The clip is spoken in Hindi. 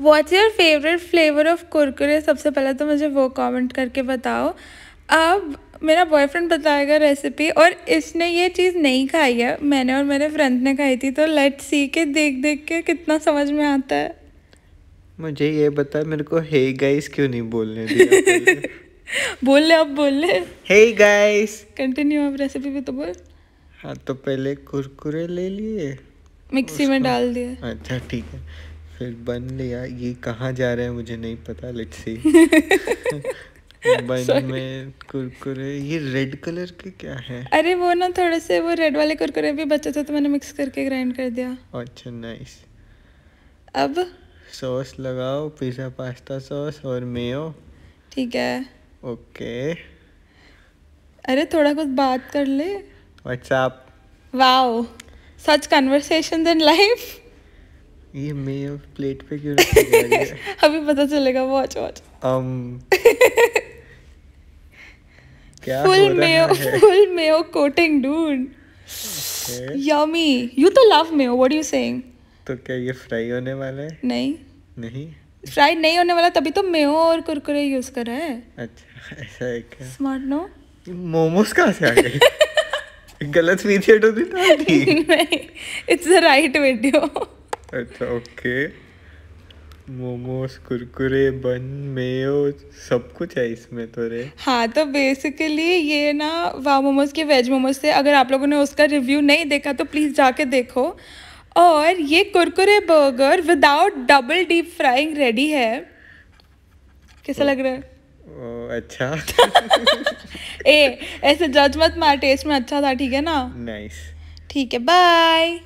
what's your favourite flavour of Kurkure सबसे पहले तो मुझे वो कमेंट करके बताओ अब मेरा बॉयफ्रेंड बताएगा रेसिपी और इसने ये चीज़ नहीं खाई है मैंने और मेरे फ्रेंड ने खाई थी तो लेट सी के देख देख के कितना समझ में आता है मुझे ये बता मेरे को हे hey गाइस क्यों नहीं बोलने दिया बोल ले अब बोल ले हे गाइस कंटिन्यू अब रेसिपी पे तो बोल हाँ तो पहले कुरकुरे ले लिए मिक्सी में डाल दिए अच्छा ठीक है फिर बन लिया ये कहाँ जा रहे हैं मुझे नहीं पता लेट्स सी बन में कुरकुरे ये रेड कलर के क्या है अरे वो ना थोड़े से वो रेड वाले कुरकुरे भी बचे थे तो मैंने मिक्स करके ग्राइंड कर दिया अच्छा नाइस अब सॉस लगाओ पिज़्ज़ा पास्ता सॉस और मेयो ठीक है ओके अरे थोड़ा कुछ बात कर ले WhatsApp wow such conversation in life ये मेल प्लेट पे क्यों अभी पता चलेगा वॉच वॉच um, क्या full mayo full mayo coating dude yummy you तो love mayo what are you saying तो क्या ये फ्राई होने वाला है नहीं नहीं फ्राई नहीं होने वाला तभी तो मेयो और कुरकुरे यूज कर रहा है अच्छा ऐसा है क्या स्मार्ट नो मोमोस कहाँ से आ गए गलत वीडियो तो नहीं था नहीं इट्स द राइट वीडियो अच्छा okay momos Kurkure bun mayo सब कुछ है इसमें तो रे हाँ तो बेसिकली ये ना वाह मोमोज के वेज मोमोज से अगर आप लोगों ने उसका रिव्यू नहीं देखा तो प्लीज़ जाके देखो और ये Kurkure burger without double deep frying ready है कैसा लग रहा है ओ, अच्छा ए ऐसे जज मत मार टेस्ट में अच्छा था ठीक है ना नाइस ठीक है बाय